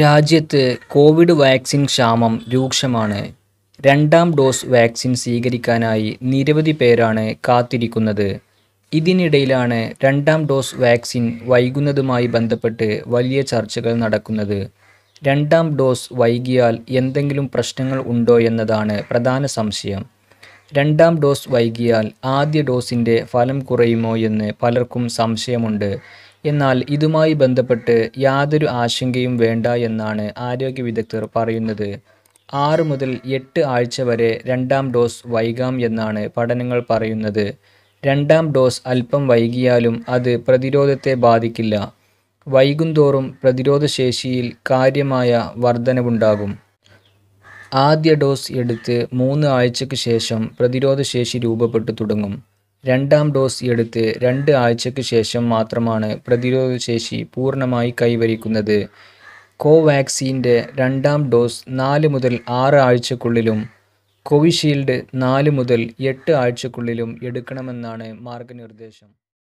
രാജ്യത്ത് Covid vaccine ക്ഷാമം രൂക്ഷമാണ് രണ്ടാം ഡോസ് വാക്സിൻ സ്വീകരിക്കാനായി നിരവധി പേരാണ് കാത്തിരിക്കുന്നത് ഇതിനിടയിലാണ് രണ്ടാം ഡോസ് വാക്സിൻ വൈകുന്നതുമായി ബന്ധപ്പെട്ട് വലിയ ചർച്ചകൾ നടക്കുന്നത് രണ്ടാം ഡോസ് വൈകിയാൽ എന്തെങ്കിലും പ്രശ്നങ്ങൾ ഉണ്ടോ എന്നതാണ് പ്രധാന സംശയം രണ്ടാം ഡോസ് വൈകിയാൽ ആദ്യ ഡോസിൻ്റെ ഫലം കുറയുമോ എന്ന് പലർക്കും സംശയമുണ്ട് എന്നാൽ ഇതുമായി ബന്ധപ്പെട്ട് യാതൊരു ആശങ്കയും വേണ്ട എന്നാണ് ആരോഗ്യ വിദഗ്ധർ പറയുന്നത് ആറ് മുതൽ എട്ട് ആഴ്ച വരെ രണ്ടാം ഡോസ് വൈകാം എന്നാണ് പഠനങ്ങൾ പറയുന്നത് രണ്ടാം ഡോസ് അല്പം വൈകിയാലും അത് പ്രതിരോധത്തെ ബാധിക്കില്ല വൈകുന്തോറും പ്രതിരോധശേഷിയിൽ കാര്യമായ വർധനവുണ്ടാകും ആദ്യ ഡോസ് എടുത്ത് മൂന്ന് ആഴ്ചയ്ക്ക് ശേഷം പ്രതിരോധശേഷി രൂപപ്പെട്ടു തുടങ്ങും രണ്ടാം ഡോസ് എടുത്ത് രണ്ട് ആഴ്ചയ്ക്ക് ശേഷം മാത്രമാണ് പ്രതിരോധശേഷി പൂർണ്ണമായി കൈവരിക്കുന്നത് കോവാക്സിൻ്റെ രണ്ടാം ഡോസ് നാല് മുതൽ ആറ് ആഴ്ചക്കുള്ളിലും കോവിഷീൽഡ് നാല് മുതൽ എട്ട് ആഴ്ചക്കുള്ളിലും എടുക്കണമെന്നാണ് മാർഗനിർദ്ദേശം